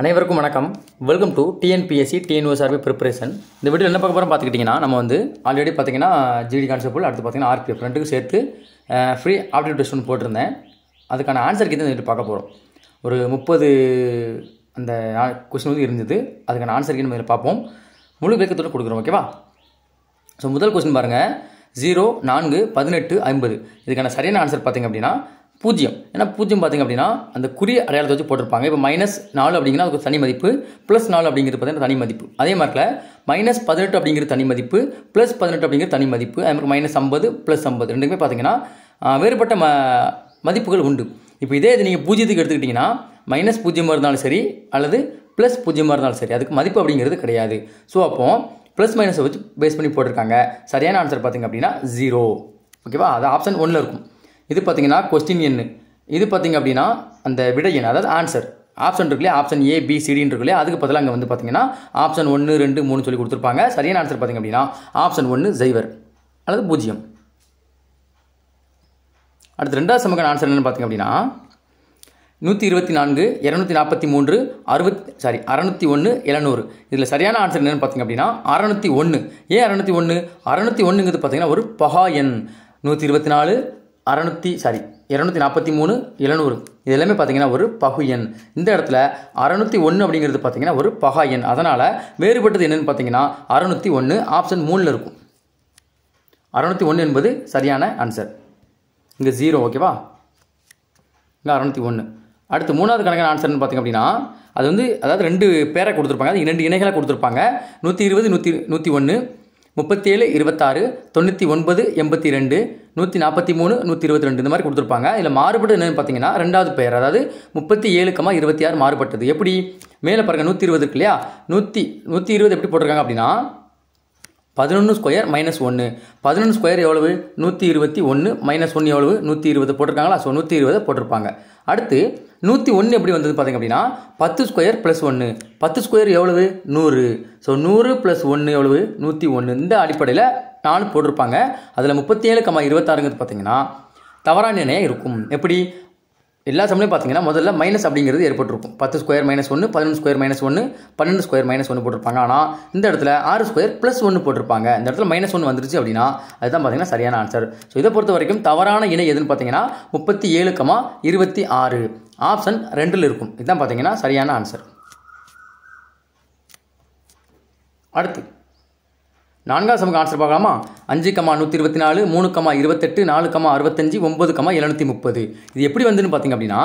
அனைவருக்கும் வணக்கம் welcome to TNPSC TNUSRB preparation இந்த வீடியோ என்ன பார்க்க போகிறோம் பார்த்துக்கிட்டிங்கன்னா நம்ம வந்து ஆல்ரெடி பார்த்தீங்கன்னா ஜிடி கான்ஸ்டபிள் அடுத்து பார்த்தீங்கன்னா ஆர்பிஎஃப் ரெண்டுக்கும் சேர்த்து ஃப்ரீ ஆப்டிவ் டெஸ்ட் ஒன்று போட்டிருந்தேன் அதுக்கான ஆன்சர் கிட்ட இந்த பார்க்க போகிறோம் ஒரு முப்பது அந்த கொஸ்டின் வந்து இருந்தது அதுக்கான ஆன்சர் நம்ம இதில் பார்ப்போம் முழு வேக்கத்தோடு கொடுக்குறோம் ஓகேவா ஸோ முதல் கொஸ்டின் பாருங்கள் ஜீரோ நான்கு பதினெட்டு ஐம்பது இதுக்கான சரியான ஆன்சர் பார்த்திங்க அப்படின்னா பூஜ்ஜியம் ஏன்னா பூஜ்ஜியம் பார்த்திங்க அப்படின்னா அந்த குறி அடையாளத்தை வச்சு போட்டிருப்பாங்க இப்போ மைனஸ் நாலு அப்படிங்கன்னா அதுக்கு தனி மதிப்பு ப்ளஸ் நாலு அப்படிங்கிறது பார்த்தீங்கன்னா தனி மதிப்பு அதே மாதிரி மைனஸ் பதினெட்டு அப்படிங்கிறது தனி மதிப்பு ப்ளஸ் பதினெட்டு அப்படிங்கிற தனி மதிப்பு அது மாதிரி மைனஸ் ஐம்பது ப்ளஸ் ஐம்பது ரெண்டுமே பார்த்தீங்கன்னா வேறுபட்ட ம மதிப்புகள் உண்டு இப்போ இதே இது நீங்கள் பூஜ்ஜியத்துக்கு எடுத்துக்கிட்டிங்கன்னா மைனஸ் பூஜ்ஜியமாக இருந்தாலும் சரி அல்லது ப்ளஸ் பூஜ்ஜியமாக இருந்தாலும் சரி அதுக்கு மதிப்பு அப்படிங்கிறது கிடையாது ஸோ அப்போது ப்ளஸ் மைனஸை வச்சு பேஸ் பண்ணி போட்டிருக்காங்க சரியான ஆன்சர் பார்த்திங்க அப்படின்னா ஜீரோ ஓகேவா அது ஆப்ஷன் ஒன்றில் இருக்கும் இது பார்த்திங்கன்னா கொஸ்டின் எண்ணு இது பார்த்திங்க அப்படின்னா அந்த விடை எண் அதாவது ஆன்சர் ஆப்ஷன் இருக்குல்லையா ஆப்ஷன் ஏ பி சிடின்னு இருக்குல்லையா அதுக்கு பதிலாக அங்கே வந்து பார்த்தீங்கன்னா ஆப்ஷன் ஒன்று ரெண்டு மூணு சொல்லி கொடுத்துருப்பாங்க சரியான ஆன்சர் பார்த்திங்க அப்படின்னா ஆப்ஷன் ஒன்று ஜைவர் அல்லது பூஜ்ஜியம் அடுத்து ரெண்டாவது சமக்கான ஆன்சர் என்னென்னு பார்த்திங்க அப்படின்னா நூற்றி இருபத்தி நான்கு இரநூத்தி நாற்பத்தி மூன்று அறுபத்தி சாரி அறநூற்றி ஒன்று எழுநூறு இதில் சரியான ஆன்சர் என்னென்னு பார்த்திங்க அப்படின்னா அறநூற்றி ஒன்று ஏன் அறநூற்றி ஒன்று அறநூற்றி ஒன்றுங்கிறது பார்த்திங்கன்னா ஒரு பகா எண் நூற்றி இருபத்தி நாலு அறநூற்றி சாரி இரநூத்தி நாற்பத்தி மூணு எழுநூறு இது எல்லாமே பார்த்தீங்கன்னா ஒரு பகு எண் இந்த இடத்துல அறநூற்றி ஒன்று அப்படிங்கிறது பார்த்தீங்கன்னா ஒரு பகா எண் அதனால் வேறுபட்டது என்னென்னு பார்த்தீங்கன்னா அறநூற்றி ஒன்று ஆப்ஷன் மூணில் இருக்கும் அறநூற்றி ஒன்று என்பது சரியான ஆன்சர் இங்கே ஜீரோ ஓகேவா இங்கே அறநூற்றி ஒன்று அடுத்து மூணாவது கணக்கான ஆன்சர்னு பார்த்திங்க அப்படின்னா அது வந்து அதாவது ரெண்டு பேரை கொடுத்துருப்பாங்க அது ரெண்டு இணைகளாக கொடுத்துருப்பாங்க நூற்றி இருபது நூற்றி நூற்றி ஒன்று முப்பத்தேழு இருபத்தாறு தொண்ணூற்றி ஒன்பது எண்பத்தி ரெண்டு நூற்றி நாற்பத்தி மூணு நூற்றி இருபத்தி ரெண்டு இந்த மாதிரி கொடுத்துருப்பாங்க இதில் மாறுபட்டு என்னென்னு பார்த்தீங்கன்னா ரெண்டாவது பெயர் அதாவது முப்பத்தி ஏழுக்கமாக இருபத்தி ஆறு மாறுபட்டது எப்படி மேலே பாருங்கள் நூற்றி இருபது இருக்கு இல்லையா நூற்றி நூற்றி இருபது எப்படி போட்டிருக்காங்க அப்படின்னா பதினொன்று ஸ்கொயர் மைனஸ் ஒன்று பதினொன்று ஸ்கொயர் எவ்வளவு நூற்றி இருபத்தி ஒன்று மைனஸ் ஒன்று எவ்வளவு நூற்றி இருபது போட்டிருக்காங்களா ஸோ நூற்றி இருபது போட்டிருப்பாங்க அடுத்து நூற்றி ஒன்று எப்படி வந்தது பார்த்திங்க அப்படின்னா பத்து ஸ்கொயர் ப்ளஸ் ஒன்று பத்து ஸ்கொயர் எவ்வளவு நூறு ஸோ நூறு ப்ளஸ் ஒன்று எவ்வளவு நூற்றி ஒன்று இந்த அடிப்படையில் நாலு போட்டிருப்பாங்க அதில் முப்பத்தி ஏழு கம்மா இருபத்தாறுங்கிறது பார்த்திங்கன்னா தவறான நிலையாக இருக்கும் எப்படி எல்லா சமயம் பார்த்தீங்கன்னா முதல்ல மைனஸ் அப்படிங்கிறது ஏற்பட்டிருக்கும் பத்து ஸ்கொயர் மைனஸ் ஒன்று பதினொன்று ஸ்கொயர் மைனஸ் ஒன்று பன்னெண்டு ஸ்கொயர் மைனஸ் ஒன்று போட்டிருப்பாங்க ஆனால் இந்த இடத்துல ஆறு ஸ்கொயர் ப்ளஸ் ஒன்று போட்டிருப்பாங்க இந்த இடத்துல மைனஸ் ஒன்று வந்துருச்சு அப்படின்னா அதுதான் பார்த்தீங்கன்னா சரியான ஆன்சர் ஸோ இதை பொறுத்த வரைக்கும் தவறான இணை எதுன்னு பார்த்தீங்கன்னா முப்பத்தி ஏழு கமா இருபத்தி ஆறு ஆப்ஷன் ரெண்டில் இருக்கும் இதுதான் பார்த்தீங்கன்னா சரியான ஆன்சர் அடுத்து நான்காவது சமக்கு ஆன்சர் பார்க்கலாமா அஞ்சு கமா நூற்றி இருபத்தி நாலு மூணு கமா இருபத்தெட்டு நாலு கமா அறுபத்தஞ்சு ஒம்பது கமா எழுநூற்றி முப்பது இது எப்படி வந்துன்னு பார்த்தீங்க அப்படின்னா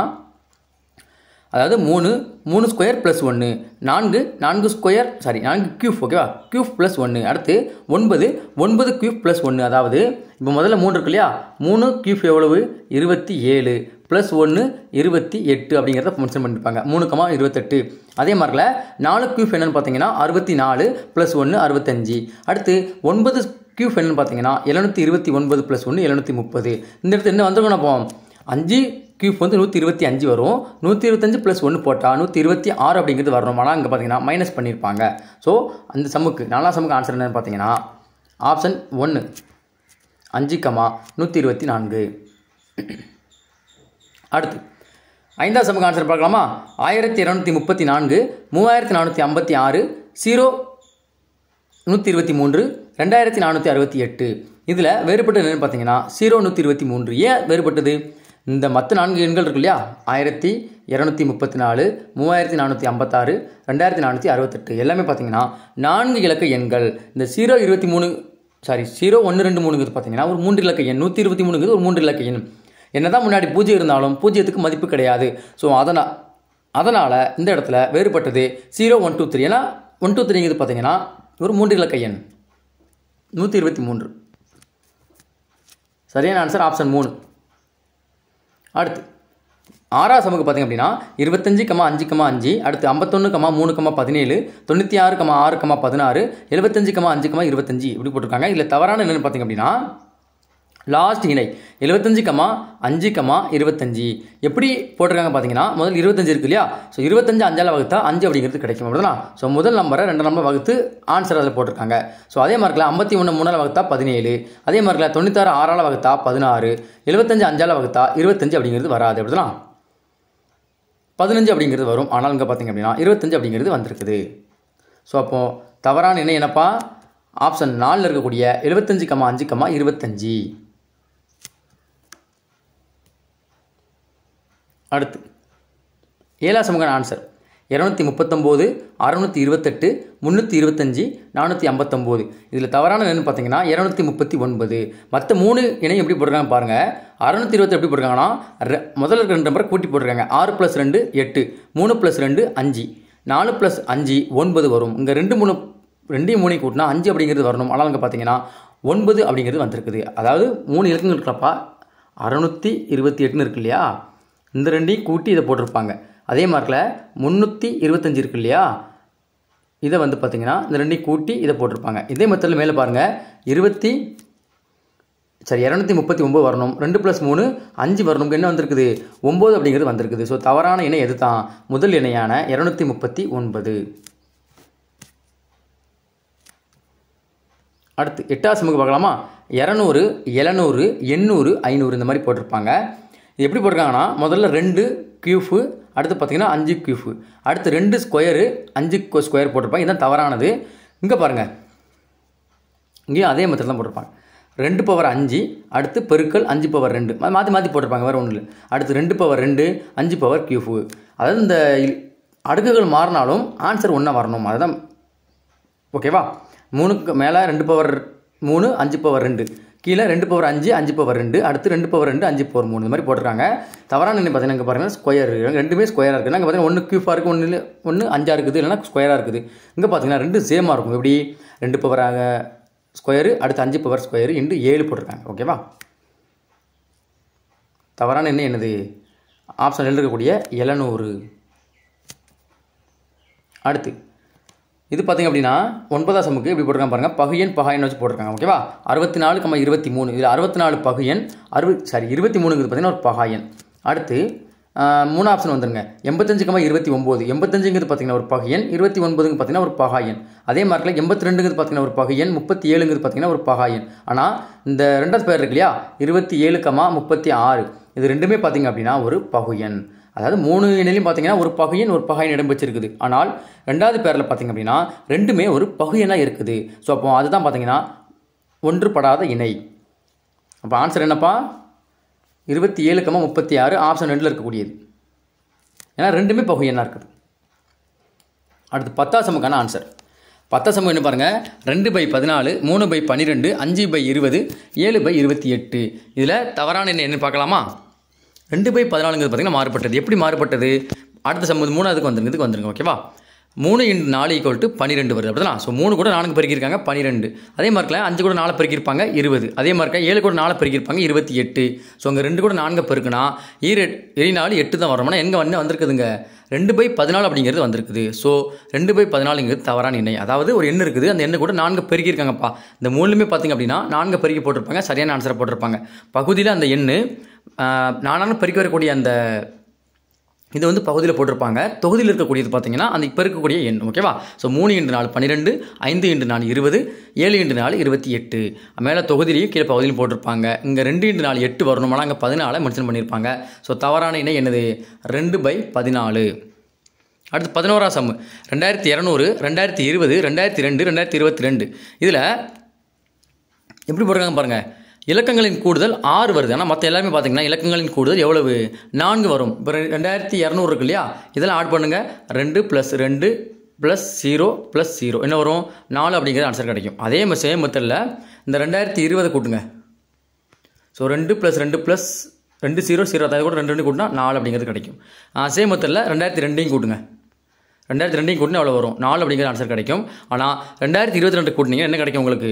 அதாவது மூணு மூணு ஸ்கொயர் ப்ளஸ் ஒன்று நான்கு நான்கு ஸ்கொயர் சாரி நான்கு க்யூப் ஓகேவா க்யூப் ப்ளஸ் ஒன்று அடுத்து ஒன்பது ஒன்பது க்யூப் ப்ளஸ் ஒன்று அதாவது இப்போ முதல்ல மூணு இருக்கு இல்லையா மூணு க்யூப் எவ்வளவு இருபத்தி ஏழு ப்ளஸ் ஒன்று இருபத்தி எட்டு அப்படிங்கிறத மென்ஷன் பண்ணிருப்பாங்க மூணு கமா இருபத்தெட்டு அதே மாதிரில நாலு க்யூப் என்னென்னு பார்த்தீங்கன்னா அறுபத்தி நாலு ப்ளஸ் ஒன்று அறுபத்தஞ்சு அடுத்து ஒன்பது க்யூப் என்னென்னு பார்த்தீங்கன்னா எழுநூற்றி இருபத்தி ஒன்பது ப்ளஸ் ஒன்று எழுநூற்றி முப்பது இந்த இடத்துல என்ன வந்திருக்கோம் அப்போ அஞ்சு கியூப் வந்து நூற்றி இருபத்தி அஞ்சு வரும் நூற்றி இருபத்தஞ்சு ப்ளஸ் ஒன்று போட்டால் நூற்றி இருபத்தி ஆறு அப்படிங்கிறது வரணும் ஆனால் அங்கே பார்த்தீங்கன்னா மைனஸ் பண்ணியிருப்பாங்க ஸோ அந்த சமுக்கு நாலாம் சமுக்கு ஆன்சர் என்னென்னு பார்த்தீங்கன்னா ஆப்ஷன் ஒன்று அஞ்சு கமா நூற்றி இருபத்தி நான்கு அடுத்து ஐந்தாம் சமுக்கு ஆன்சர் பார்க்கலாமா ஆயிரத்தி இரநூத்தி முப்பத்தி நான்கு மூவாயிரத்தி நானூற்றி ஐம்பத்தி ஆறு ஜீரோ நூற்றி இருபத்தி மூன்று ரெண்டாயிரத்தி நானூற்றி அறுபத்தி எட்டு இதில் வேறுபட்டது என்னென்னு பார்த்தீங்கன்னா ஜீரோ நூற்றி இருபத்தி மூன்று ஏன் வேறுபட்டது இந்த மற்ற நான்கு எண்கள் இருக்கு இல்லையா ஆயிரத்தி இரநூத்தி முப்பத்தி நாலு மூவாயிரத்தி நானூற்றி ஐம்பத்தாறு ரெண்டாயிரத்தி நானூற்றி அறுபத்தெட்டு எல்லாமே பார்த்தீங்கன்னா நான்கு இலக்க எண்கள் இந்த ஜீரோ இருபத்தி மூணு சாரி ஜீரோ ஒன்று ரெண்டு மூணுங்கிறது பார்த்தீங்கன்னா ஒரு மூன்று இலக்க எண் நூற்றி இருபத்தி மூணுங்கிறது ஒரு மூன்று இலக்க எண் என்ன தான் முன்னாடி பூஜ்ஜை இருந்தாலும் பூஜ்ஜியத்துக்கு மதிப்பு கிடையாது ஸோ அதனால் அதனால் இந்த இடத்துல வேறுபட்டது ஜீரோ ஒன் டூ த்ரீ ஏன்னா ஒன் டூ த்ரீங்கிறது பார்த்தீங்கன்னா ஒரு மூன்று இலக்க எண் நூற்றி இருபத்தி மூன்று சரியான ஆன்சர் ஆப்ஷன் மூணு அடுத்து ஆறாவது சமக்கு பார்த்திங்க அப்படின்னா இருபத்தஞ்சு கமா அஞ்சு கமா அஞ்சு அடுத்து ஐம்பத்தொன்று கமா மூணு கமா பதினேழு தொண்ணூற்றி ஆறு கமா ஆறு கமா பதினாறு எழுபத்தஞ்சு கமா அஞ்சு கமா இருபத்தஞ்சு இப்படி போட்டிருக்காங்க இதில் தவறான என்னென்னு பார்த்திங்க அப்படின்னா லாஸ்ட் இணை எழுபத்தஞ்சு கமா அஞ்சு கமா இருபத்தஞ்சு எப்படி போட்டிருக்காங்க பார்த்தீங்கன்னா முதல் இருபத்தஞ்சு இருக்கு இல்லையா ஸோ இருபத்தஞ்சு அஞ்சால் வகுத்தா அஞ்சு அப்படிங்கிறது கிடைக்கும் அப்படின்னா ஸோ முதல் நம்பரை ரெண்டு நம்பர் வகுத்து ஆன்சர் அதில் போட்டிருக்காங்க ஸோ அதே மார்க்கில் ஐம்பத்தி ஒன்று மூணால் வகுத்தா பதினேழு அதே மார்க்கில் தொண்ணூத்தாறு ஆறால் வகுத்தா பதினாறு எழுபத்தஞ்சு அஞ்சால் வகுத்தா இருபத்தஞ்சு அப்படிங்கிறது வராது அப்படின்னா பதினஞ்சு அப்படிங்கிறது வரும் ஆனால் இங்கே பார்த்தீங்க அப்படின்னா இருபத்தஞ்சு அப்படிங்கிறது வந்திருக்குது ஸோ அப்போது தவறான என்ன என்னப்பா ஆப்ஷன் நாலில் இருக்கக்கூடிய எழுபத்தஞ்சு கமா அஞ்சு கமா இருபத்தஞ்சு அடுத்து ஏழா சமகான ஆன்சர் இரநூத்தி முப்பத்தொம்போது அறநூற்றி இருபத்தெட்டு முந்நூற்றி இருபத்தஞ்சி நானூற்றி ஐம்பத்தொம்போது இதில் தவறான என்னென்னு பார்த்தீங்கன்னா இரநூத்தி முப்பத்தி ஒன்பது மற்ற மூணு இணையும் எப்படி போடுறாங்க பாருங்கள் அறநூற்றி இருபத்தி எப்படி போடுறாங்கன்னா முதல்ல இருக்கிற ரெண்டு நம்பரை கூட்டி போட்டிருக்காங்க ஆறு ப்ளஸ் ரெண்டு எட்டு மூணு ப்ளஸ் ரெண்டு அஞ்சு நாலு ப்ளஸ் அஞ்சு ஒன்பது வரும் இங்கே ரெண்டு மூணு ரெண்டையும் மூணையும் கூட்டினா அஞ்சு அப்படிங்கிறது வரணும் ஆனால் அங்கே பார்த்தீங்கன்னா ஒன்பது அப்படிங்கிறது வந்திருக்குது அதாவது மூணு இலக்கங்கள் இருக்கிறப்பா அறநூற்றி இருபத்தி எட்டுன்னு இருக்கு இல்லையா இந்த ரெண்டையும் கூட்டி இதை போட்டிருப்பாங்க அதே மார்க்கில் முந்நூற்றி இருபத்தஞ்சி இருக்கு இல்லையா இதை வந்து பார்த்திங்கன்னா இந்த ரெண்டையும் கூட்டி இதை போட்டிருப்பாங்க இதே மொத்தத்தில் மேலே பாருங்கள் இருபத்தி சரி இரநூத்தி முப்பத்தி ஒம்பது வரணும் ரெண்டு ப்ளஸ் மூணு அஞ்சு வரணும் என்ன வந்திருக்குது ஒம்பது அப்படிங்கிறது வந்திருக்குது ஸோ தவறான இணை எது தான் முதல் இணையான இரநூத்தி முப்பத்தி ஒன்பது அடுத்து எட்டாவது சமூக பார்க்கலாமா இரநூறு எழுநூறு எண்ணூறு ஐநூறு இந்த மாதிரி போட்டிருப்பாங்க எப்படி போட்டிருக்காங்கன்னா முதல்ல ரெண்டு க்யூஃபு அடுத்து பார்த்திங்கன்னா அஞ்சு க்யூஃபு அடுத்து ரெண்டு ஸ்கொயரு அஞ்சு ஸ்கொயர் போட்டிருப்பாங்க இதுதான் தவறானது இங்கே பாருங்கள் இங்கேயும் அதே மெத்தட் தான் போட்டிருப்பாங்க ரெண்டு பவர் அஞ்சு அடுத்து பெருக்கல் அஞ்சு பவர் ரெண்டு மாற்றி மாற்றி போட்டிருப்பாங்க வேறு ஒன்றும் இல்லை அடுத்து ரெண்டு பவர் ரெண்டு அஞ்சு பவர் க்யூஃபு அதாவது இந்த அடுக்குகள் மாறினாலும் ஆன்சர் ஒன்றா வரணும் அதுதான் ஓகேவா மூணுக்கு மேலே ரெண்டு பவர் மூணு அஞ்சு பவர் ரெண்டு கீழே ரெண்டு பவர் அஞ்சு அஞ்சு பவர் ரெண்டு அடுத்து ரெண்டு பவர் ரெண்டு அஞ்சு பவர் மூணு இந்த மாதிரி போட்டுருக்காங்க தவறான எண்ணெய் பார்த்தீங்கன்னா இங்கே பார்த்தீங்கன்னா ஸ்கொயர் இருக்குது ரெண்டுமே ஸ்கொயராக இருக்குது நாங்கள் பார்த்தீங்கன்னா ஒன்று க்யூஃபாக இருக்குது ஒன்று ஒன்று அஞ்சாக இருக்குது இல்லைனா ஸ்கொயராக இருக்குது இங்கே பார்த்தீங்கன்னா ரெண்டு சேமாக இருக்கும் எப்படி ரெண்டு பவராக ஸ்கொயரு அடுத்து அஞ்சு பவர் ஸ்கொயரு இன்று ஏழு போட்டிருக்காங்க ஓகேவா தவறான என்ன என்னது ஆப்ஷன் இருக்கக்கூடிய எழுநூறு அடுத்து இது பார்த்திங்க அப்படின்னா ஒன்பதாம் சமுக்கு இப்படி போட்டிருக்காங்க பாருங்கள் பகையன் பகாயன் வச்சு போட்டிருக்காங்க ஓகேவா அறுபத்தி நாலு கம்மா இருபத்தி மூணு இதில் அறுபத்தி நாலு பகையன் அறுபது சாரி இருபத்தி மூணுங்கிறது பார்த்திங்கன்னா ஒரு பகாயன் அடுத்து மூணு ஆப்ஷன் வந்துருங்க எண்பத்தஞ்சு கம்மா இருபத்தி ஒம்பது எண்பத்தஞ்சுங்கிறது பார்த்திங்கன்னா ஒரு பகையன் இருபத்தி ஒன்பதுங்க பார்த்திங்கன்னா ஒரு பகாயன் அதே மாதிரி எண்பத்தி ரெண்டுங்கிறது பார்த்திங்கன்னா ஒரு பகையன் முப்பத்தி ஏழுங்கிறது பார்த்திங்கன்னா ஒரு பகாயன் ஆனால் இந்த ரெண்டாவது பேர் இருக்கு இல்லையா இருபத்தி ஏழு கம்மா முப்பத்தி ஆறு இது ரெண்டுமே பார்த்திங்க அப்படின்னா ஒரு பகுயன் அதாவது மூணு இணையிலையும் பார்த்தீங்கன்னா ஒரு பகையன் ஒரு பகையன் இடம் வச்சிருக்குது ஆனால் ரெண்டாவது பேரில் பார்த்தீங்க அப்படின்னா ரெண்டுமே ஒரு பகையனாக இருக்குது ஸோ அப்போ அதுதான் பார்த்தீங்கன்னா ஒன்றுபடாத இணை அப்போ ஆன்சர் என்னப்பா இருபத்தி ஏழுக்கமாக முப்பத்தி ஆறு ஆப்ஷன் ரெண்டில் இருக்கக்கூடியது ஏன்னா ரெண்டுமே பகுதியெல்லாம் இருக்குது அடுத்து பத்தாம் சமுக்கான ஆன்சர் பத்தாம் சமம் என்ன பாருங்கள் ரெண்டு பை பதினாலு மூணு பை பன்னிரெண்டு அஞ்சு பை இருபது ஏழு பை இருபத்தி எட்டு இதில் தவறான என்ன பார்க்கலாமா ரெண்டு பை பதினாலுங்கிறது பார்த்திங்கன்னா மாறுபட்டது எப்படி மாறுபட்டது அடுத்த சம்பந்தம் மூணாவதுக்கு வந்துருங்க இதுக்கு வந்துருங்க ஓகேவா மூணு இன்ட் நாலு ஈக்குவல் டு பன்னிரெண்டு வருது அப்படிதான் ஸோ மூணு கூட நான்கு பெருக்கியிருக்காங்க பன்னிரெண்டு அதே மார்க்கில் அஞ்சு கூட நாலு பெருக்கியிருப்பாங்க இருபது அதே மார்க்கில் ஏழு கூட நாலு பெருக்கியிருப்பாங்க இருபத்தி எட்டு ஸோ அங்கே ரெண்டு கூட நான்கு பெருக்குனா இரு நாலு எட்டு தான் வரோம்னா எங்கே வந்து வந்திருக்குதுங்க ரெண்டு பை பதினாலு அப்படிங்கிறது வந்திருக்குது ஸோ ரெண்டு பை பதினாலுங்கிறது தவறான எண்ணெய் அதாவது ஒரு எண்ணு இருக்குது அந்த எண்ணு கூட நான்கு பெருக்கியிருக்காங்கப்பா இந்த மூணுமே பார்த்திங்க அப்படின்னா நான்கு பெருக்கி போட்டிருப்பாங்க சரியான ஆன்சரை போட்டிருப்பாங்க பகுதியில் அந்த எண்ணு நானாலும் பெருக்கி வரக்கூடிய அந்த இது வந்து பகுதியில் போட்டிருப்பாங்க தொகுதியில் இருக்கக்கூடியது பார்த்தீங்கன்னா அந்த இப்போ இருக்கக்கூடிய எண் ஓகேவா ஸோ மூணு இன்று நாலு பன்னிரெண்டு ஐந்து இன்று நாலு இருபது ஏழு இன்று நாலு இருபத்தி எட்டு மேலே தொகுதியிலையும் கீழே பகுதியிலும் போட்டிருப்பாங்க இங்கே ரெண்டு இன்று நாலு எட்டு வரணும் அங்கே பதினாலை மென்ஷன் பண்ணியிருப்பாங்க ஸோ தவறான இணை என்னது ரெண்டு பை பதினாலு அடுத்து பதினோரா சம்மு ரெண்டாயிரத்தி இரநூறு ரெண்டாயிரத்தி இருபது ரெண்டாயிரத்தி ரெண்டு ரெண்டாயிரத்தி இருபத்தி ரெண்டு இதில் எப்படி போட்டிருக்காங்க பாருங்கள் இலக்கங்களின் கூடுதல் ஆறு வருது ஆனால் மற்ற எல்லாமே பார்த்தீங்கன்னா இலக்கங்களின் கூடுதல் எவ்வளவு நான்கு வரும் இப்போ ரெண்டாயிரத்தி இரநூறு இருக்கு இல்லையா இதெல்லாம் ஆட் பண்ணுங்கள் ரெண்டு ப்ளஸ் ரெண்டு ப்ளஸ் ஜீரோ ப்ளஸ் ஜீரோ என்ன வரும் நாலு அப்படிங்கிறது ஆன்சர் கிடைக்கும் அதே சேம் மெத்தடில் இந்த ரெண்டாயிரத்தி இருபதை கூட்டுங்க ஸோ ரெண்டு ப்ளஸ் ரெண்டு ப்ளஸ் ரெண்டு ஜீரோ ஜீரோ அதாவது கூட ரெண்டு ரெண்டு கூட்டினா நாலு அப்படிங்கிறது கிடைக்கும் சேம் மெத்தடில் ரெண்டாயிரத்தி ரெண்டையும் கூட்டுங்க ரெண்டாயிரத்தி ரெண்டையும் கூட்டினா அவ்வளோ வரும் நாலு அப்படிங்கிற ஆன்சர் கிடைக்கும் ஆனால் ரெண்டாயிரத்தி இருபத்தி ரெண்டு கூட்டினீங்க என்ன கிடைக்கும் உங்களுக்கு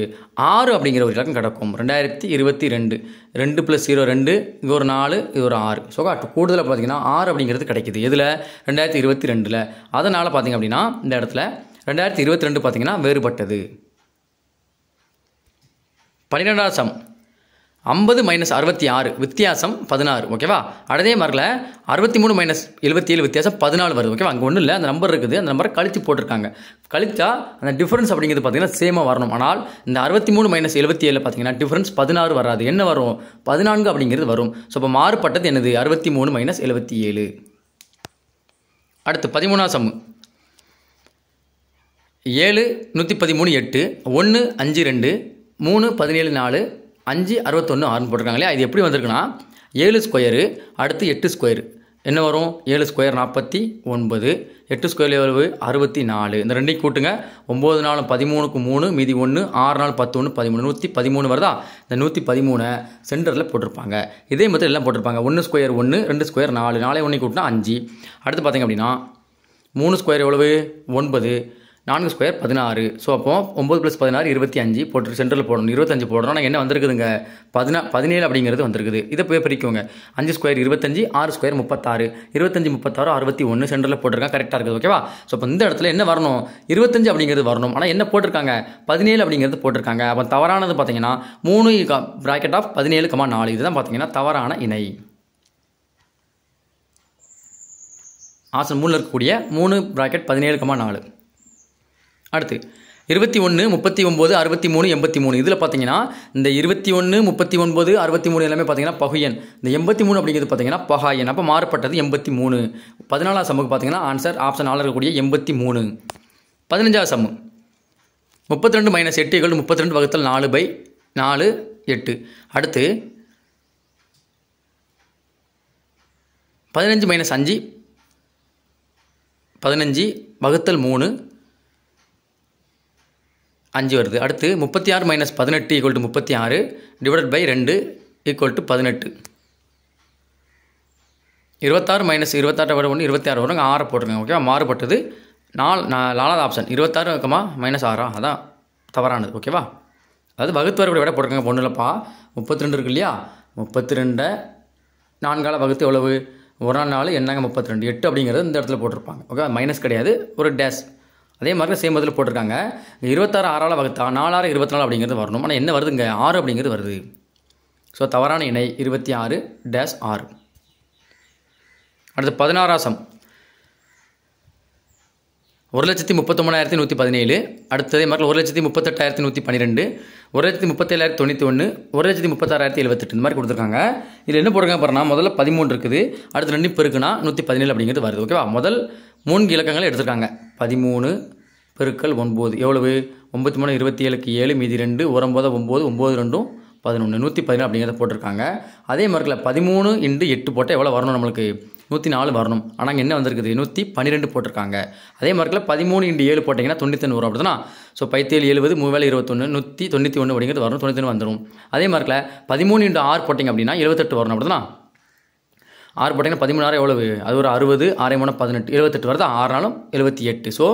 ஆறு அப்படிங்கிற ஒரு இலக்கம் கிடைக்கும் ரெண்டாயிரத்தி இருபத்தி ரெண்டு ரெண்டு ப்ளஸ் ஜீரோ ரெண்டு இது ஒரு நாலு இது ஒரு ஆறு ஸோ கூடுதலாக பார்த்தீங்கன்னா ஆறு அப்படிங்கிறது கிடைக்கிது இதில் ரெண்டாயிரத்தி இருபத்தி ரெண்டில் அதனால் பார்த்தீங்க அப்படின்னா இந்த இடத்துல ரெண்டாயிரத்தி இருபத்தி ரெண்டு பார்த்தீங்கன்னா வேறுபட்டது பன்னிரெண்டாவது சம் ஐம்பது மைனஸ் அறுபத்தி ஆறு வித்தியாசம் பதினாறு ஓகேவா அதே மாதிரில அறுபத்தி மூணு மைனஸ் எழுபத்தி ஏழு வித்தியாசம் பதினாலு வருது ஓகேவா அங்கே ஒன்றும் இல்லை அந்த நம்பர் இருக்குது அந்த நம்பரை கழித்து போட்டிருக்காங்க கழித்தா அந்த டிஃபரன்ஸ் அப்படிங்கிறது பார்த்தீங்கன்னா சேமாக வரணும் ஆனால் இந்த அறுபத்தி மூணு மைனஸ் எழுபத்தி ஏழு பார்த்தீங்கன்னா டிஃபரன்ஸ் பதினாறு வராது என்ன வரும் பதினான்கு அப்படிங்கிறது வரும் ஸோ இப்போ மாறுபட்டது என்னது அறுபத்தி மூணு மைனஸ் எழுபத்தி ஏழு அடுத்து பதிமூணாம் சம்மு ஏழு நூற்றி பதிமூணு எட்டு ஒன்று அஞ்சு ரெண்டு மூணு பதினேழு நாலு அஞ்சு அறுபத்தொன்று ஆறுன்னு போட்டிருக்காங்களே இது எப்படி வந்திருக்குன்னா ஏழு ஸ்கொயரு அடுத்து எட்டு ஸ்கொயர் என்ன வரும் ஏழு ஸ்கொயர் நாற்பத்தி ஒன்பது எட்டு ஸ்கொயர் எவ்வளவு அறுபத்தி நாலு இந்த ரெண்டையும் கூட்டுங்க ஒம்பது நாலு பதிமூணுக்கு மூணு மீதி ஒன்று ஆறு நாள் பத்து ஒன்று பதிமூணு நூற்றி பதிமூணு வருதா இந்த நூற்றி பதிமூணு சென்டரில் போட்டிருப்பாங்க இதே மாதிரி எல்லாம் போட்டிருப்பாங்க ஒன்று ஸ்கொயர் ஒன்று ரெண்டு ஸ்கொயர் நாலு நாளே ஒன்றை கூட்டினா அஞ்சு அடுத்து பார்த்திங்க அப்படின்னா மூணு ஸ்கொயர் எவ்வளவு ஒன்பது நான்கு ஸ்கொயர் பதினாறு ஸோ அப்போ ஒம்பது ப்ளஸ் பதினாறு இருபத்தி அஞ்சு போட்டு சென்ட்ரில் போடணும் இருபத்தஞ்சு போடுறோம் ஆனால் என்ன வந்திருக்குதுங்க பதினா பதினேழு அப்படிங்கிறது வந்திருக்குது இதை போய் பிரிக்கோங்க அஞ்சு ஸ்கொயர் இருபத்தஞ்சு ஆறு ஸ்கொயர் முப்பத்தாறு இருபத்தஞ்சு முப்பத்தாறு அறுபத்தி ஒன்று சென்ட்ரில் போட்டிருக்காங்க கரெக்டாக இருக்குது ஓகேவா ஸோ அப்போ இந்த இடத்துல என்ன வரணும் இருபத்தஞ்சு அப்படிங்கிறது வரணும் ஆனால் என்ன போட்டிருக்காங்க பதினேழு அப்படிங்கிறது போட்டிருக்காங்க அப்போ தவறானது பார்த்தீங்கன்னா மூணு ப்ராக்கெட் ஆஃப் பதினேழு கமா நாலு இதுதான் பார்த்தீங்கன்னா தவறான இணை ஆசன் மூணில் இருக்கக்கூடிய மூணு ப்ராக்கெட் பதினேழு கமா நாலு அடுத்து இருபத்தி ஒன்று முப்பத்தி ஒம்பது அறுபத்தி மூணு எண்பத்தி மூணு இதில் பார்த்தீங்கன்னா இந்த இருபத்தி ஒன்று முப்பத்தி ஒன்பது அறுபத்தி மூணு எல்லாமே பார்த்தீங்கன்னா பகுயன் இந்த எண்பத்தி மூணு அப்படிங்கிறது பார்த்தீங்கன்னா பகாயன் அப்போ மாறுபட்டது எண்பத்தி மூணு பதினாலாம் சம்முக்கு பார்த்தீங்கன்னா ஆன்சர் ஆப்ஷன் நாளில் இருக்கக்கூடிய எண்பத்தி மூணு பதினஞ்சாவது சம்மு முப்பத்தி ரெண்டு மைனஸ் எட்டு ஈக்குவல் முப்பத்தி ரெண்டு வகுத்தல் நாலு பை நாலு எட்டு அடுத்து பதினஞ்சு மைனஸ் அஞ்சு பதினஞ்சு வகுத்தல் மூணு அஞ்சு வருது அடுத்து முப்பத்தி ஆறு மைனஸ் பதினெட்டு ஈக்குவல் டு முப்பத்தி ஆறு டிவைடட் பை ரெண்டு ஈக்குவல் டு பதினெட்டு இருபத்தாறு மைனஸ் இருபத்தாறு விட ஒன்று இருபத்தி ஆறு வரும் ஆறை போட்டுருங்க ஓகேவா மாறுபட்டது நாலு நாலாவது ஆப்ஷன் இருபத்தாறு இருக்குமா மைனஸ் ஆறா அதான் தவறானது ஓகேவா அதாவது வகுத்து வரக்கூடிய விட பொண்ணு இல்லைப்பா முப்பத்தி ரெண்டு இருக்கு இல்லையா முப்பத்தி ரெண்டை நான்கால வகுத்து எவ்வளவு ஒரு நாள் நாலு என்னங்க முப்பத்தி ரெண்டு எட்டு அப்படிங்கிறது இந்த இடத்துல போட்டிருப்பாங்க ஓகே மைனஸ் கிடையாது ஒரு டேஷ் அதே மாதிரி சேம் பதில் போட்டிருக்காங்க இருபத்தாறு ஆறால் வகுத்தா நாலாறு இருபத்தி நாலு அப்படிங்கிறது வரணும் ஆனால் என்ன வருதுங்க ஆறு அப்படிங்கிறது வருது ஸோ தவறான இணை இருபத்தி ஆறு டேஷ் ஆறு அடுத்து பதினாறாசம் ஒரு லட்சத்தி முப்பத்தொம்பதாயிரத்தி நூற்றி பதினேழு அடுத்ததே மாதிரி ஒரு லட்சத்தி முப்பத்தெட்டாயிரத்தி நூற்றி பன்னிரெண்டு ஒரு லட்சத்தி முப்பத்தேழாயிரத்தி தொண்ணூற்றி ஒன்று ஒரு லட்சத்தி முப்பத்தாறாயிரத்தி எழுபத்தெட்டு இந்த மாதிரி கொடுத்துருக்காங்க இதில் என்ன போடுறாங்க பாருன்னா முதல்ல பதிமூணு இருக்குது அடுத்து ரெண்டு பெருக்குனா நூற்றி பதினேழு அப்படிங்கிறது வருது ஓகேவா முதல் மூணு இலக்கங்களை எடுத்திருக்காங்க பதிமூணு பெருக்கள் ஒன்பது எவ்வளவு ஒம்பத்தி மூணு இருபத்தி ஏழுக்கு ஏழு மீதி ரெண்டு ஒரம்பது ஒம்பது ஒம்பது ரெண்டும் பதினொன்று நூற்றி பதினேழு அப்படிங்கிறத போட்டிருக்காங்க அதே மாதிரி பதிமூணு இண்டு எட்டு போட்டால் எவ்வளோ வரணும் நம்மளுக்கு நூற்றி நாலு வரணும் ஆனால் என்ன வந்திருக்குது நூற்றி பன்னிரெண்டு போட்டிருக்காங்க அதே மார்க்கில் பதிமூணு இண்டு ஏழு போட்டிங்கன்னா தொண்ணூற்றி வரும் அப்படின்னா ஸோ பைத்தேழு எழுபது வேலை இருபத்தொன்று நூற்றி தொண்ணூற்றி ஒன்று அப்படிங்கிறது வரும் தொண்ணூற்றி வந்துடும் அதே மார்க்கில் பதிமூணு இண்டு ஆறு போட்டிங்க அப்படின்னா எழுபத்தெட்டு வரணும் அப்படின்னா ஆறு போட்டிங்கன்னா பதிமூணாயிரம் எவ்வளவு அது ஒரு அறுபது ஆறே மூணு பதினெட்டு எழுபத்தெட்டு வருது ஆறு நாளும் எழுபத்தி எட்டு ஸோ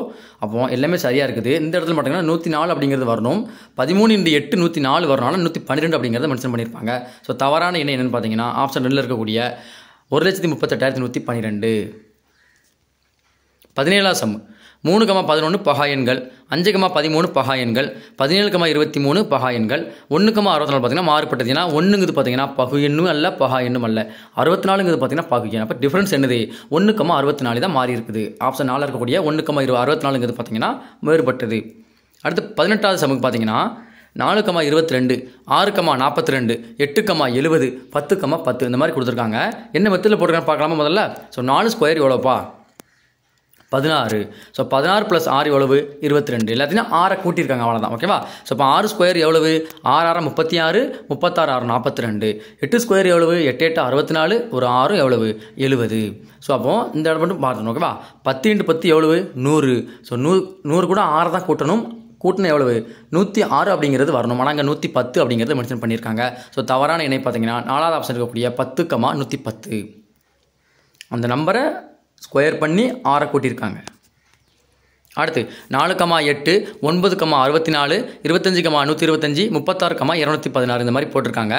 அப்போ எல்லாமே சரியாக இருக்குது இந்த இடத்துல பார்த்தீங்கன்னா நூற்றி நாலு அப்படிங்கிறது வரணும் பதிமூணு இன்று எட்டு நூற்றி நாலு வரணும்னா நூற்றி பன்னிரெண்டு அப்படிங்கிறத மென்ஷன் பண்ணியிருப்பாங்க ஸோ தவறான எண்ணம் என்னென்னு பார்த்தீங்கன்னா ஆப்ஷன் ரெண்டில் இருக்கக்கூடிய ஒரு லட்சத்தி முப்பத்தெட்டாயிரத்தி நூற்றி பன்னிரெண்டு பதினேழாம் சம் மூணு கமா பதினொன்று பகாயன்கள் அஞ்சு கமா பதிமூணு பகாயன்கள் பதினேழு கமா இருபத்தி மூணு பகாயன்கள் ஒன்று கமா அறுபத்தி நாலு பார்த்தீங்கன்னா மாறுபட்டதுன்னா ஒன்றுங்கிறது பார்த்தீங்கன்னா பகு எண்ணும் அல்ல பகா எண்ணும் அல்ல அறுபத்தி நாலுங்கிறது பார்த்தீங்கன்னா பகு அப்போ டிஃப்ரென்ஸ் என்னது ஒன்று கமா அறுபத்தி நாலு தான் மாறி இருக்குது ஆப்ஷன் நாளாக இருக்கக்கூடிய ஒன்று கமா இருபது அறுபத்தி நாலுங்கிறது பார்த்தீங்கன்னா வேறுபட்டது அடுத்து பதினெட்டாவது சமக்கு பார்த்தீங்கன்னா நாலு கமா இருபத்தி ரெண்டு ஆறு கமா நாற்பத்தி ரெண்டு எட்டு கமா எழுபது பத்து கமா பத்து இந்த மாதிரி கொடுத்துருக்காங்க என்ன மெத்தில் போட்டிருக்கான்னு பார்க்கலாமா முதல்ல ஸோ நாலு ஸ்கொயர் எவ்வளோப்பா பதினாறு ஸோ பதினாறு ப்ளஸ் ஆறு எவ்வளவு இருபத்தி ரெண்டு எல்லாத்தையும் ஆறை கூட்டியிருக்காங்க அவ்வளோதான் ஓகேவா ஸோ இப்போ ஆறு ஸ்கொயர் எவ்வளவு ஆறு ஆறு முப்பத்தி ஆறு முப்பத்தாறு ஆறு நாற்பத்தி ரெண்டு எட்டு ஸ்கொயர் எவ்வளவு எட்டு எட்டு அறுபத்தி நாலு ஒரு ஆறு எவ்வளவு எழுபது ஸோ அப்போ இந்த இடம் மட்டும் பார்த்துணும் ஓகேவா பத்து இன்ட்டு பத்து எவ்வளவு நூறு ஸோ நூறு நூறு கூட ஆறு தான் கூட்டணும் கூட்டணி எவ்வளவு நூற்றி ஆறு அப்படிங்கிறது வரணும் ஆனால் அங்கே நூற்றி பத்து அப்படிங்கிறது மென்ஷன் பண்ணியிருக்காங்க ஸோ தவறான இணை பார்த்தீங்கன்னா நாலாவது ஆப்ஷன் இருக்கக்கூடிய பத்து கமா நூற்றி பத்து அந்த நம்பரை ஸ்கொயர் பண்ணி ஆறை கூட்டியிருக்காங்க அடுத்து நாலு கமா எட்டு ஒன்பது கமா அறுபத்தி நாலு இருபத்தஞ்சு கமா நூற்றி இருபத்தஞ்சி முப்பத்தாறு கமா இரநூத்தி பதினாறு இந்த மாதிரி போட்டிருக்காங்க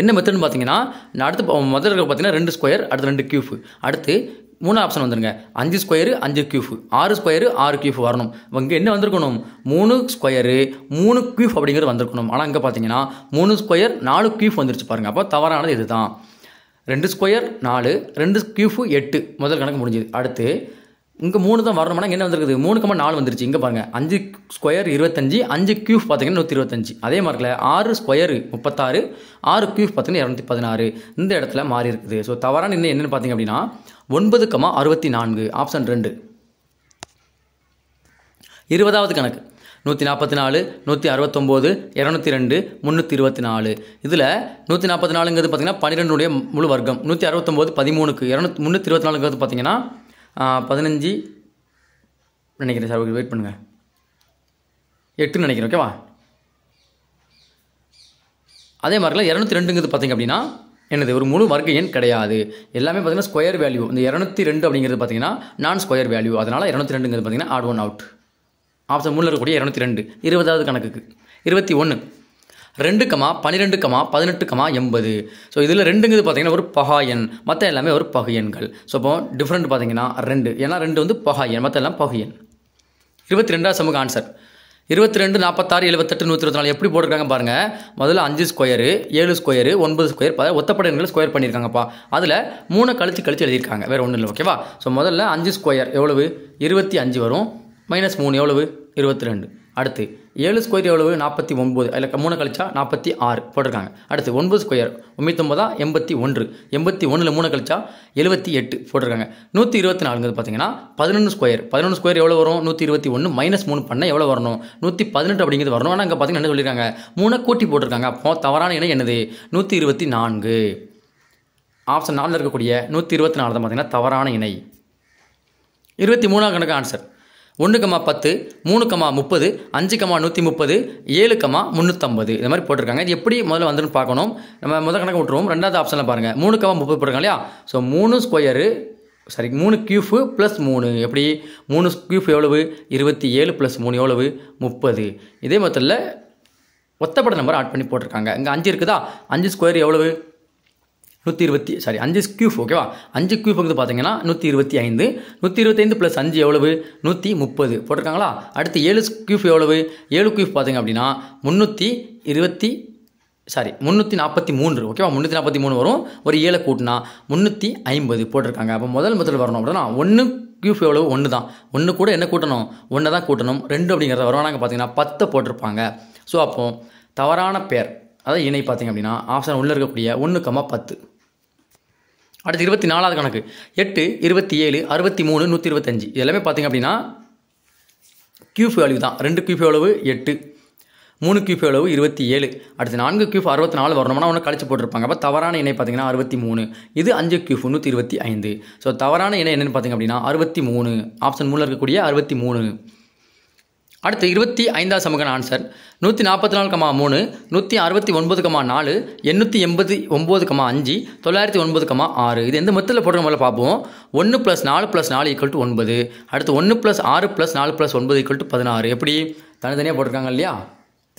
என்ன மெத்தட்னு பார்த்தீங்கன்னா அடுத்து முதல் இருக்க பார்த்தீங்கன்னா ரெண்டு ஸ்கொயர் அடுத்து ரெண்டு கியூஃப் அடுத்து மூணு ஆப்ஷன் வந்துருங்க அஞ்சு ஸ்கொயரு அஞ்சு கியூஃப் ஆறு ஸ்கொயரு ஆறு கியூஃப் வரணும் இங்கே என்ன வந்திருக்கணும் மூணு ஸ்கொயரு மூணு கியூஃப் அப்படிங்கிறது வந்திருக்கணும் ஆனால் இங்கே பார்த்தீங்கன்னா மூணு ஸ்கொயர் நாலு கியூஃப் வந்துருச்சு பாருங்கள் அப்போ தவறானது இதுதான் ரெண்டு ஸ்கொயர் நாலு ரெண்டு கியூஃபு எட்டு முதல் கணக்கு முடிஞ்சுது அடுத்து இங்கே மூணு தான் வரணும்னா என்ன வந்திருக்குது மூணு கம்மா நாலு வந்துருச்சு இங்கே பாருங்கள் அஞ்சு ஸ்கொயர் இருபத்தஞ்சு அஞ்சு க்யூப் பார்த்தீங்கன்னா நூற்றி இருபத்தஞ்சு அதே மாதிரி ஆறு ஸ்கொயர் முப்பத்தாறு ஆறு க்யூப் பார்த்தீங்கன்னா இரநூத்தி பதினாறு இந்த இடத்துல மாறி இருக்குது ஸோ தவறான இன்னும் என்னென்னு பார்த்தீங்க அப்படின்னா ஒன்பது கம்மா அறுபத்தி நான்கு ஆப்ஷன் ரெண்டு இருபதாவது கணக்கு நூற்றி நாற்பத்தி நாலு நூற்றி அறுபத்தொம்போது இரநூத்தி ரெண்டு முந்நூற்றி இருபத்தி நாலு இதில் நூற்றி நாற்பத்தி நாலுங்கிறது பார்த்திங்கன்னா பன்னிரெண்டுடைய முழு வர்க்கம் நூற்றி அறுபத்தொம்போது பதிமூணுக்கு இரநூத் முந்நூற்றி இருபத்தி நாலுங்கிறது பார்த்திங்கன்னா பதினஞ்சு நினைக்கிறேன் சார் ஓகே வெயிட் பண்ணுங்கள் எட்டுன்னு நினைக்கிறேன் ஓகேவா அதே மாதிரிலாம் இரநூத்தி ரெண்டுங்கிறது பார்த்திங்க அப்படின்னா என்னது ஒரு முழு வர்க்க எண் கிடையாது எல்லாமே பார்த்திங்கன்னா ஸ்கொயர் வேல்யூ இந்த இரநூத்தி ரெண்டு அப்படிங்கிறது பார்த்திங்கன்னா நான் ஸ்கொயர் வேல்யூ அதனால் இரநூத்தி ரெண்டுங்கிறது பார்த்திங்கன்னா ஆட் ஒன் அவுட் ஆப்ஷன் மூணில் இருக்கக்கூடிய இரநூத்தி ரெண்டு இருபதாவது கணக்குக்கு இருபத்தி ஒன்று ரெண்டு கமா பன்னிரெண்டு கமா பதினெட்டு கமா எண்பது ஸோ இதில் ரெண்டுங்கிறது பார்த்திங்கன்னா ஒரு பகா எண் மற்ற எல்லாமே ஒரு பகு எண்கள் ஸோ இப்போ டிஃப்ரெண்ட் பார்த்திங்கன்னா ரெண்டு ஏன்னா ரெண்டு வந்து பகா எண் மற்ற எல்லாம் பகு எண் இருபத்தி ரெண்டாவது சமூக ஆன்சர் இருபத்தி ரெண்டு நாற்பத்தாறு எழுபத்தெட்டு நூற்றி இருபத்தி நாலு எப்படி போட்டிருக்காங்க பாருங்கள் முதல்ல அஞ்சு ஸ்கொயரு ஏழு ஸ்கொயரு ஒன்பது ஸ்கொயர் ஒத்தப்பட எண்களை ஸ்கொயர் பண்ணியிருக்காங்கப்பா அதில் மூணு கழித்து கழித்து எழுதியிருக்காங்க வேறு ஒன்றும் இல்லை ஓகேவா ஸோ முதல்ல அஞ்சு ஸ்கொயர் எவ்வளவு இருபத்தி அஞ்சு வரும் மைனஸ் மூணு எவ்வளவு இருபத்தி ரெண்டு அடுத்து ஏழு ஸ்கொயர் எவ்வளவு நாற்பத்தி ஒம்பது அதில் மூணு கழிச்சா நாற்பத்தி ஆறு போட்டிருக்காங்க அடுத்து ஒன்பது ஸ்கொயர் தொண்ணூத்தொம்பதா எண்பத்தி ஒன்று எண்பத்தி ஒன்றில் மூணு கழிச்சா எழுபத்தி எட்டு போட்டிருக்காங்க நூற்றி இருபத்தி நாலுங்கிறது பார்த்தீங்கன்னா பதினொன்று ஸ்கொயர் பதினொன்று ஸ்கொயர் எவ்வளோ வரும் நூற்றி இருபத்தி ஒன்று மைனஸ் மூணு பண்ணால் எவ்வளோ வரணும் நூற்றி பதினெட்டு அப்படிங்கிறது வரணும் ஆனால் அங்கே பார்த்தீங்கன்னா என்ன சொல்லியிருக்காங்க மூணை கூட்டி போட்டிருக்காங்க அப்போ தவறான இணை என்னது நூற்றி இருபத்தி நான்கு ஆப்ஷன் நாலில் இருக்கக்கூடிய நூற்றி இருபத்தி நாலு தான் பார்த்தீங்கன்னா தவறான இணை இருபத்தி மூணாம் கணக்கு ஆன்சர் ஒன்று கமா பத்து மூணு கமா முப்பது அஞ்சு கமா நூற்றி முப்பது ஏழு கமா முந்நூற்றம்பது இது மாதிரி போட்டிருக்காங்க இது எப்படி முதல்ல வந்துன்னு பார்க்கணும் நம்ம முதல் கணக்கு விட்டுருவோம் ரெண்டாவது ஆப்ஷனில் பாருங்கள் மூணு கமா முப்பது போட்டிருக்காங்க இல்லையா ஸோ மூணு ஸ்கொயரு சாரி மூணு கியூஃபு ப்ளஸ் மூணு எப்படி மூணு கியூஃபு எவ்வளவு இருபத்தி ஏழு ப்ளஸ் மூணு எவ்வளவு முப்பது இதே மொத்தத்தில் ஒத்தப்பட நம்பர் ஆட் பண்ணி போட்டிருக்காங்க இங்கே அஞ்சு இருக்குதா அஞ்சு ஸ்கொயர் எவ்வளவு நூற்றி இருபத்தி சாரி அஞ்சு கியூப் ஓகேவா அஞ்சு கியூப் வந்து பார்த்தீங்கன்னா நூற்றி இருபத்தி ஐந்து நூற்றி இருபத்தைந்து ப்ளஸ் அஞ்சு எவ்வளவு நூற்றி முப்பது போட்டிருக்காங்களா அடுத்து ஏழு கியூப் எவ்வளவு ஏழு கியூப் பார்த்தீங்க அப்படின்னா முந்நூற்றி இருபத்தி சாரி முந்நூற்றி நாற்பத்தி மூன்று ஓகேவா முந்நூற்றி நாற்பத்தி மூணு வரும் ஒரு ஏழை கூட்டினா முந்நூற்றி ஐம்பது போட்டிருக்காங்க அப்போ முதல் முதல் வரணும் அப்படின்னா ஒன்று கியூஃப் எவ்வளவு ஒன்று தான் ஒன்று கூட என்ன கூட்டணும் ஒன்று தான் கூட்டணும் ரெண்டு அப்படிங்கிறத வருவானாங்க பார்த்தீங்கன்னா பத்தை போட்டிருப்பாங்க ஸோ அப்போது தவறான பேர் அதாவது இணை பார்த்தீங்க அப்படின்னா ஆப்ஷன் உள்ளே இருக்கக்கூடிய ஒன்று கம்மா பத்து அடுத்து இருபத்தி நாலாவது கணக்கு எட்டு இருபத்தி ஏழு அறுபத்தி மூணு நூற்றி இருபத்தஞ்சு இதெல்லாமே எல்லாமே பார்த்திங்க அப்படின்னா கியூஃப் வேல்யூ தான் ரெண்டு கியூஃப் எவ்வளவு எட்டு மூணு கியூஃப் எவ்வளவு இருபத்தி ஏழு அடுத்து நான்கு கியூஃப் அறுபத்தி நாலு வரணும்னா ஒன்று கழிச்சு போட்டிருப்பாங்க அப்போ தவறான இணை பார்த்திங்கன்னா அறுபத்தி மூணு இது அஞ்சு கியூஃப் நூற்றி இருபத்தி ஐந்து ஸோ தவறான இணை என்னென்னு பார்த்திங்க அப்படின்னா அறுபத்தி மூணு ஆப்ஷன் மூணில் இருக்கக்கூடிய அறுபத்தி மூணு அடுத்து இருபத்தி ஐந்தாம் சமூகன் ஆன்சர் நூற்றி நாற்பத்தி நாலு கமா மூணு நூற்றி அறுபத்தி ஒன்பது கமா நாலு எண்ணூற்றி எண்பது ஒம்பது கமா அஞ்சு தொள்ளாயிரத்தி ஒன்பது கமா ஆறு இது எந்த மெத்தில் போடுற முதல்ல பார்ப்போம் ஒன்று ப்ளஸ் நாலு ப்ளஸ் நாலு ஈக்குவல் டு ஒன்பது அடுத்து ஒன்று ப்ளஸ் ஆறு ப்ளஸ் நாலு ப்ளஸ் ஒன்பது ஈக்குவல் டு பதினாறு எப்படி தனித்தனியாக போட்டிருக்காங்க இல்லையா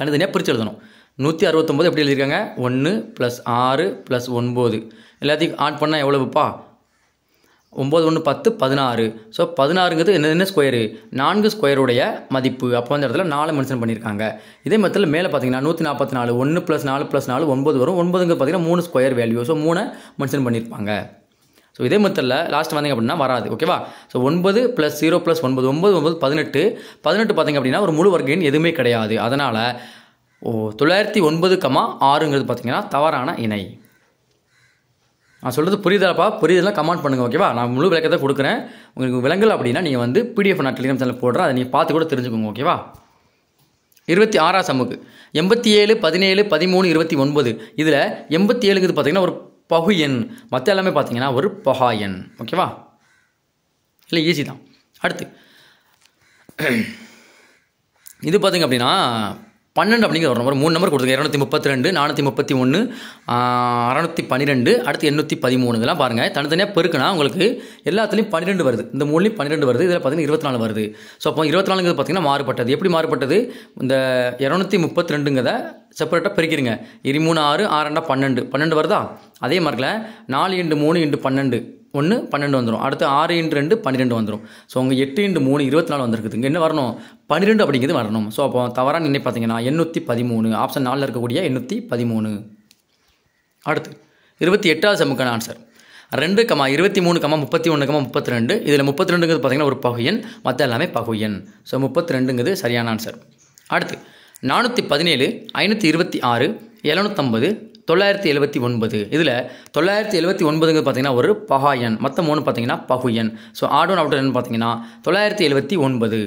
தனித்தனியாக பிரித்து எழுதணும் நூற்றி அறுபத்தொம்பது எப்படி எழுதியிருக்காங்க ஒன்று ப்ளஸ் ஆறு ப்ளஸ் ஒன்பது எல்லாத்தையும் ஆட் பண்ணால் எவ்வளவுப்பா ஒம்பது ஒன்று பத்து பதினாறு ஸோ பதினாறுங்கிறது என்ன என்ன ஸ்கொயரு நான்கு ஸ்கொயருடைய மதிப்பு அப்போ அந்த இடத்துல நாலு மென்ஷன் பண்ணியிருக்காங்க இதே மத்தியில் மேலே பார்த்தீங்கன்னா நூற்றி நாற்பத்தி நாலு ஒன்று ப்ளஸ் நாலு ப்ளஸ் நாலு ஒன்பது வரும் ஒன்பதுங்க பார்த்தீங்கன்னா மூணு ஸ்கொயர் வேல்யூ ஸோ மூணு மென்ஷன் பண்ணியிருப்பாங்க ஸோ இதே மத்தியில் லாஸ்ட் வந்தீங்க அப்படின்னா வராது ஓகேவா ஸோ ஒன்பது ப்ளஸ் ஜீரோ ப்ளஸ் ஒன்பது ஒன்பது ஒன்பது பதினெட்டு பதினெட்டு பார்த்தீங்க அப்படின்னா ஒரு முழு வர்க்கம் எதுவுமே கிடையாது அதனால் ஓ தொள்ளாயிரத்தி ஒன்பது கமா ஆறுங்கிறது பார்த்தீங்கன்னா தவறான இணை நான் சொல்கிறது புரியுதாப்பா புரியுதெல்லாம் கமெண்ட் பண்ணுங்கள் ஓகேவா நான் முழு விளக்கத்தை கொடுக்குறேன் உங்களுக்கு விலங்குல அப்படின்னா நீங்கள் வந்து பிடிஎஃப் நான் டெலிகிராம் சேனல் போடுறேன் அதை நீங்கள் பார்த்து கூட தெரிஞ்சுக்கோங்க ஓகேவா இருபத்தி ஆறாம் சமுக்கு எண்பத்தி ஏழு பதினேழு பதிமூணு இருபத்தி ஒன்பது இதில் எண்பத்தி ஏழுங்கிறது பார்த்திங்கன்னா ஒரு பகு எண் மற்ற எல்லாமே பார்த்தீங்கன்னா ஒரு பகா எண் ஓகேவா இல்லை ஈஸி தான் அடுத்து இது பார்த்திங்க அப்படின்னா பன்னெண்டு அப்படிங்கிற ஒரு நம்பர் மூணு நம்பர் கொடுத்துருங்க இரநூத்தி முப்பத்தி ரெண்டு நானூற்றி முப்பத்தி ஒன்று அறநூற்றி பன்னிரெண்டு அடுத்து எண்ணூற்றி பதிமூணு இதெல்லாம் பாருங்கள் தனித்தனியாக பெருக்குனா உங்களுக்கு எல்லாத்துலேயும் பன்னிரெண்டு வருது இந்த மூணுலேயும் பன்னிரெண்டு வருது இதில் பார்த்தீங்கன்னா இருபத்தி நாலு வருது ஸோ அப்போ இருபத்தி நாலுங்கிறது பார்த்திங்கன்னா மாறுபட்டது எப்படி மாறுபட்டது இந்த இரநூத்தி முப்பத்தி ரெண்டுங்கிறத செப்பரேட்டாக பிரிக்கிறீங்க இரு மூணு ஆறு ஆறு பன்னெண்டு பன்னெண்டு வருதா அதே மாதிரில நாலு இண்டு மூணு இண்டு பன்னெண்டு ஒன்று பன்னெண்டு வந்துடும் அடுத்து ஆறு இன்ட்டு ரெண்டு பன்னிரெண்டு வந்துடும் ஸோ உங்கள் எட்டு இன்ட்டு மூணு இருபத்தி நாலு வந்துருக்குது இங்கே என்ன வரணும் பன்னிரெண்டு அப்படிங்கிறது வரணும் ஸோ அப்போ தவறாக நினை பார்த்தீங்கன்னா எண்ணூற்றி பதிமூணு ஆப்ஷன் நாலில் இருக்கக்கூடிய எண்ணூற்றி பதிமூணு அடுத்து இருபத்தி எட்டாவது செம்முக்கான ஆன்சர் ரெண்டு கமா இருபத்தி மூணு கமா முப்பத்தி ஒன்று கமா முப்பத்தி ரெண்டு இதில் முப்பத்தி ரெண்டுங்கிறது பார்த்திங்கன்னா ஒரு பகுயன் மற்ற எல்லாமே பகுயன் ஸோ முப்பத்தி ரெண்டுங்கிறது சரியான ஆன்சர் அடுத்து நானூற்றி பதினேழு ஐநூற்றி இருபத்தி ஆறு எழுநூற்றம்பது தொள்ளாயிரத்தி எழுபத்தி ஒன்பது இதில் தொள்ளாயிரத்தி எழுபத்தி ஒன்பதுங்கிறது பார்த்தீங்கன்னா ஒரு பகாயன் மற்ற மூணு பார்த்தீங்கன்னா பகுயன் ஸோ ஆடோன் ஒன் அவுட் பார்த்தீங்கன்னா தொள்ளாயிரத்தி எழுபத்தி ஒன்பது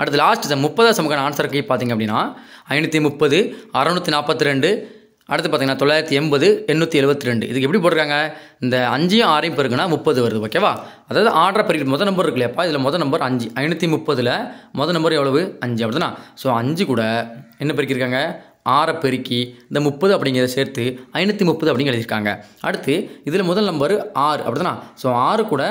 அடுத்து லாஸ்ட் இந்த முப்பதாவது சமக்கான ஆன்சர் கை பார்த்தீங்க அப்படின்னா ஐநூற்றி முப்பது அறநூற்றி நாற்பத்தி ரெண்டு அடுத்து பார்த்தீங்கன்னா தொள்ளாயிரத்தி எண்பது எண்ணூற்றி எழுபத்தி ரெண்டு இதுக்கு எப்படி போட்டிருக்காங்க இந்த அஞ்சையும் ஆறையும் பெருக்குன்னா முப்பது வருது ஓகேவா அதாவது ஆர்டர் பெருக்கு முதல் நம்பர் இருக்கு இல்லையாப்பா இதில் முதல் நம்பர் அஞ்சு ஐநூற்றி முப்பதில் முதல் நம்பர் எவ்வளவு அஞ்சு அப்படிதானா ஸோ அஞ்சு கூட என்ன பெருக்கியிருக்காங்க ஆறை பெருக்கி இந்த முப்பது அப்படிங்கிறத சேர்த்து ஐநூற்றி முப்பது அப்படிங்க எழுதியிருக்காங்க அடுத்து இதில் முதல் நம்பர் ஆறு அப்படி தானே ஸோ ஆறு கூட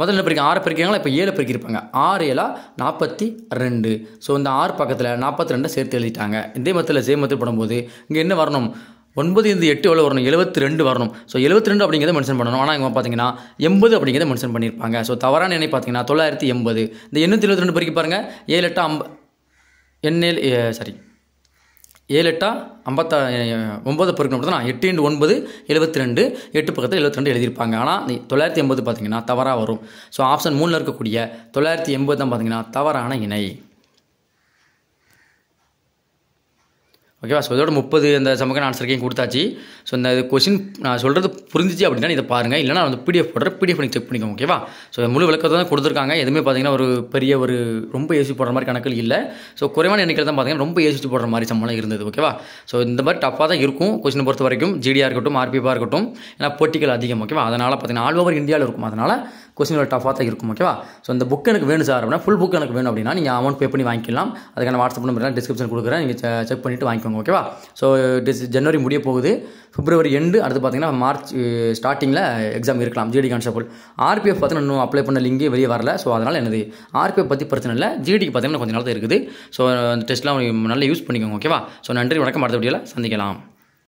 முதல் நம்பர் ஆறு பெருக்கிறாங்களா இப்போ ஏழு பெருக்கியிருப்பாங்க ஆறு ஏழா நாற்பத்தி ரெண்டு ஸோ இந்த ஆறு பக்கத்தில் நாற்பத்தி ரெண்டை சேர்த்து எழுதிட்டாங்க இதே மத்தியில் சேம் மத்தியில் போடும்போது இங்கே என்ன வரணும் ஒன்பது இருந்து எட்டு எவ்வளோ வரணும் எழுபத்தி ரெண்டு வரணும் ஸோ எழுபத்தி ரெண்டு அப்படிங்கிறத மென்ஷன் பண்ணணும் ஆனால் இவங்க பார்த்தீங்கன்னா எண்பது அப்படிங்கிறத மென்ஷன் பண்ணியிருப்பாங்க ஸோ தவறான எண்ணெய் பார்த்தீங்கன்னா தொள்ளாயிரத்தி எண்பது இந்த எண்ணூற்றி எழுபத்தி ரெண்டு பெருக்கி பாருங்கள் ஏழு எட்டு ஐம்ப எண்ணெயில் சாரி ஏழு எட்டா ஐம்பத்தா ஒம்பது பொருட்கள் மட்டும் தான் எட்டு ரெண்டு ஒன்பது எழுபத்தி ரெண்டு எட்டு பக்கத்தில் எழுபத்தி ரெண்டு எழுதியிருப்பாங்க ஆனால் தொள்ளாயிரத்தி எண்பது பார்த்தீங்கன்னா தவறாக வரும் ஸோ ஆப்ஷன் மூணில் இருக்கக்கூடிய தொள்ளாயிரத்தி எண்பது தான் பார்த்தீங்கன்னா தவறான இணை ஓகேவா ஸோ இதோட முப்பது அந்த சமக்கான ஆன்சருக்கையும் கொடுத்தாச்சு ஸோ இந்த கொஷின் நான் சொல்கிறது புரிஞ்சிச்சு அப்படின்னா இதை பாருங்கள் இல்லைனா வந்து பிடிஎஃப் போடுற பிடிஎஃப் நீங்கள் செக் பண்ணிக்கோங்க ஓகேவா ஸோ முழு விளக்கத்தை தான் கொடுத்துருக்காங்க எதுவுமே பார்த்தீங்கன்னா ஒரு பெரிய ஒரு ரொம்ப ஏசி போடுற மாதிரி கணக்கு இல்லை ஸோ குறைவான எண்ணிக்கை தான் பார்த்தீங்கன்னா ரொம்ப ஏசி போடுற மாதிரி சம்பளம் இருந்தது ஓகேவா ஸோ இந்த மாதிரி டஃப்பாக தான் இருக்கும் கொஷினை பொறுத்த வரைக்கும் ஜிடியாக இருக்கட்டும் ஆர்பிஎஃபாக இருக்கட்டும் ஏன்னா போட்டிகள் அதிகம் ஓகேவா அதனால் பார்த்தீங்கன்னா ஆல் ஓவர் இந்தியாவில் இருக்கும் அதனால் கொஸ்டின்கள் டஃபாக தான் இருக்கும் ஓகேவா ஸோ இந்த புக் எனக்கு வேணும் சார் அப்படின்னா ஃபுல் புக் எனக்கு வேணும் அப்படின்னா நீங்கள் அமௌண்ட் பே பண்ணி வாங்கிக்கலாம் அதுக்கான வாட்ஸ்அப் நம்பர் டிஸ்கிரிப்ஷன் கொடுக்குறேன் நீங்கள் செக் பண்ணிவிட்டு வாங்கிக்கோங்க ஓகேவா ஸோ டிஸ் ஜனவரி முடிய போகுது பிப்ரவரி எண்டு அடுத்து பார்த்தீங்கன்னா மார்ச் ஸ்டார்டிங்கில் uh, எக்ஸாம் இருக்கலாம் ஜிடி கான்ஸ்டபுள் ஆர்பிஎஃப் பார்த்தீங்கன்னா இன்னும் அப்ளை பண்ண லிங்கே வெளியே வரல ஸோ அதனால் எனது ஆர்பிஎஃப் பற்றி பிரச்சனை இல்லை ஜிடிக்கு பார்த்தீங்கன்னா கொஞ்சம் நாள் தான் இருக்குது ஸோ அந்த டெஸ்ட்லாம் நல்லா யூஸ் பண்ணிக்கோங்க ஓகேவா ஸோ நன்றி வணக்கம் அடுத்த வீடியோவில் சந்திக்கலாம்